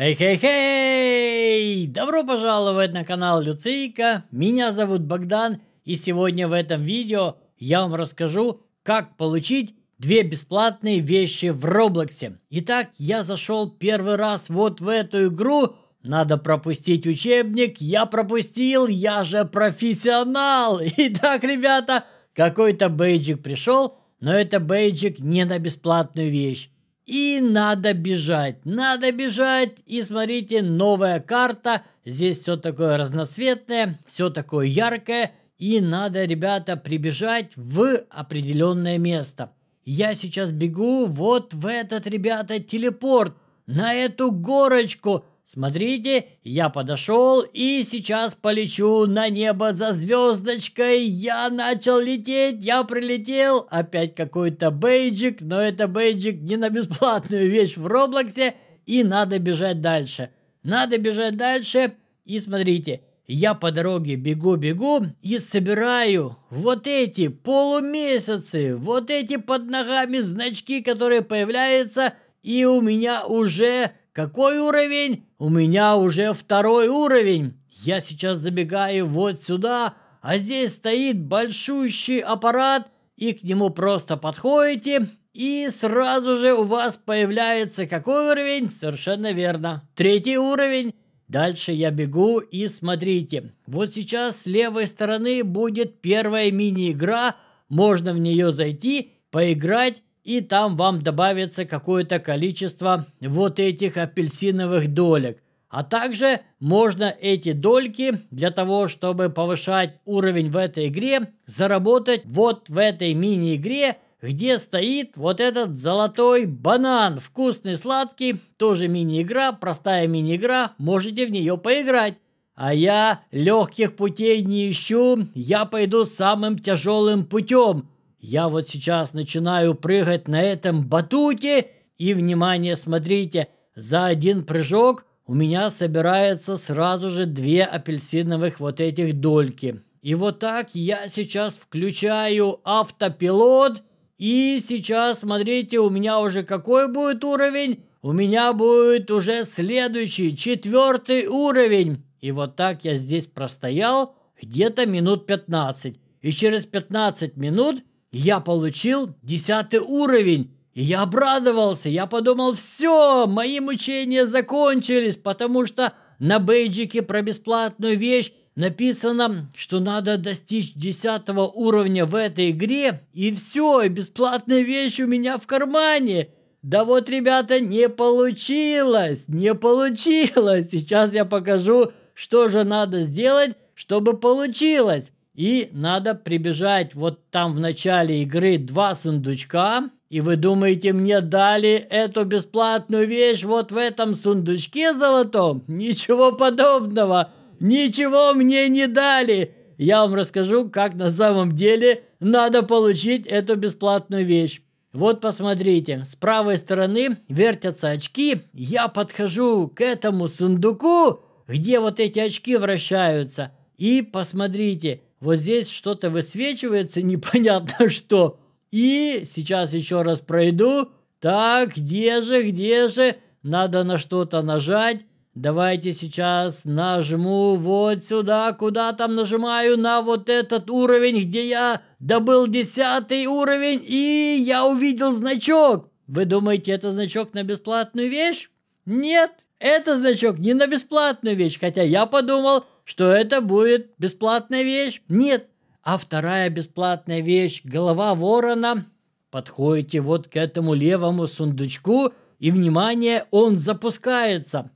Эй-хей-хей! Добро пожаловать на канал Люцейка, меня зовут Богдан, и сегодня в этом видео я вам расскажу, как получить две бесплатные вещи в Роблоксе. Итак, я зашел первый раз вот в эту игру, надо пропустить учебник, я пропустил, я же профессионал! Итак, ребята, какой-то бейджик пришел, но это бейджик не на бесплатную вещь. И надо бежать, надо бежать. И смотрите, новая карта. Здесь все такое разноцветное, все такое яркое. И надо, ребята, прибежать в определенное место. Я сейчас бегу вот в этот, ребята, телепорт, на эту горочку – Смотрите, я подошел и сейчас полечу на небо за звездочкой. Я начал лететь, я прилетел. Опять какой-то бейджик, но это бейджик не на бесплатную вещь в Роблоксе. И надо бежать дальше. Надо бежать дальше. И смотрите, я по дороге бегу-бегу и собираю вот эти полумесяцы, вот эти под ногами значки, которые появляются, и у меня уже какой уровень? У меня уже второй уровень. Я сейчас забегаю вот сюда, а здесь стоит большущий аппарат, и к нему просто подходите, и сразу же у вас появляется какой уровень? Совершенно верно. Третий уровень. Дальше я бегу и смотрите. Вот сейчас с левой стороны будет первая мини-игра. Можно в нее зайти, поиграть и там вам добавится какое-то количество вот этих апельсиновых долек. А также можно эти дольки для того, чтобы повышать уровень в этой игре, заработать вот в этой мини-игре, где стоит вот этот золотой банан. Вкусный, сладкий, тоже мини-игра, простая мини-игра, можете в нее поиграть. А я легких путей не ищу, я пойду самым тяжелым путем – я вот сейчас начинаю прыгать на этом батуте, и, внимание, смотрите, за один прыжок у меня собирается сразу же две апельсиновых вот этих дольки. И вот так я сейчас включаю автопилот, и сейчас, смотрите, у меня уже какой будет уровень? У меня будет уже следующий, четвертый уровень. И вот так я здесь простоял где-то минут 15. И через 15 минут я получил десятый уровень. И я обрадовался, я подумал, все, мои мучения закончились, потому что на бейджике про бесплатную вещь написано, что надо достичь десятого уровня в этой игре, и все, бесплатная вещь у меня в кармане. Да вот, ребята, не получилось, не получилось. Сейчас я покажу, что же надо сделать, чтобы получилось. И надо прибежать вот там в начале игры два сундучка. И вы думаете, мне дали эту бесплатную вещь вот в этом сундучке золотом? Ничего подобного. Ничего мне не дали. Я вам расскажу, как на самом деле надо получить эту бесплатную вещь. Вот посмотрите, с правой стороны вертятся очки. Я подхожу к этому сундуку, где вот эти очки вращаются. И посмотрите, вот здесь что-то высвечивается, непонятно что. И сейчас еще раз пройду. Так, где же, где же? Надо на что-то нажать. Давайте сейчас нажму вот сюда, куда там нажимаю, на вот этот уровень, где я добыл десятый уровень, и я увидел значок. Вы думаете, это значок на бесплатную вещь? Нет, это значок не на бесплатную вещь, хотя я подумал, что это будет бесплатная вещь. Нет. А вторая бесплатная вещь – голова ворона. Подходите вот к этому левому сундучку, и, внимание, он запускается.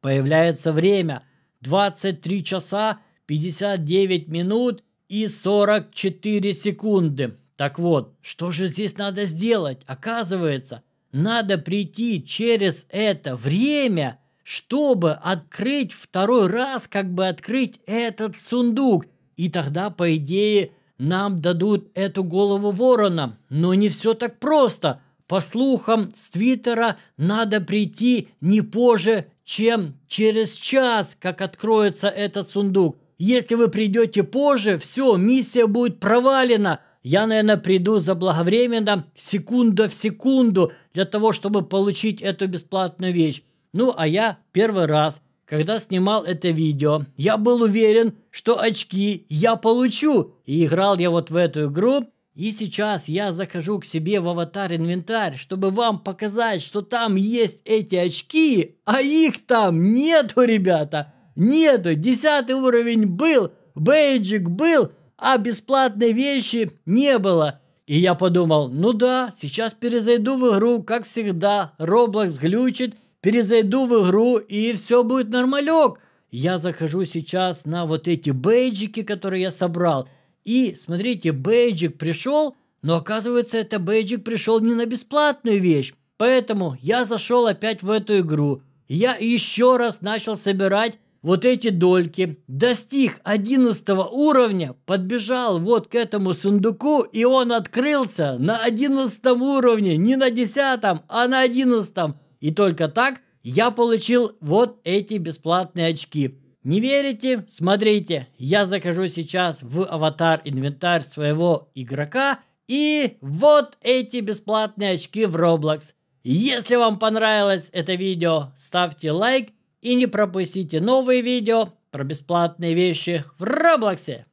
Появляется время – 23 часа 59 минут и 44 секунды. Так вот, что же здесь надо сделать? Оказывается, надо прийти через это время – чтобы открыть второй раз, как бы открыть этот сундук. И тогда, по идее, нам дадут эту голову ворона. Но не все так просто. По слухам, с Твиттера надо прийти не позже, чем через час, как откроется этот сундук. Если вы придете позже, все, миссия будет провалена. Я, наверное, приду заблаговременно, секунда в секунду, для того, чтобы получить эту бесплатную вещь. Ну а я первый раз, когда снимал это видео, я был уверен, что очки я получу. И играл я вот в эту игру. И сейчас я захожу к себе в аватар-инвентарь, чтобы вам показать, что там есть эти очки, а их там нету, ребята. Нету. Десятый уровень был, бейджик был, а бесплатной вещи не было. И я подумал, ну да, сейчас перезайду в игру, как всегда, Роблокс глючит, перезайду в игру, и все будет нормалек. Я захожу сейчас на вот эти бейджики, которые я собрал. И, смотрите, бейджик пришел, но оказывается, это бейджик пришел не на бесплатную вещь. Поэтому я зашел опять в эту игру. Я еще раз начал собирать вот эти дольки. Достиг 11 уровня, подбежал вот к этому сундуку, и он открылся на 11 уровне, не на 10, а на 11. И только так я получил вот эти бесплатные очки. Не верите? Смотрите, я захожу сейчас в аватар инвентарь своего игрока и вот эти бесплатные очки в Roblox. Если вам понравилось это видео, ставьте лайк и не пропустите новые видео про бесплатные вещи в Роблоксе.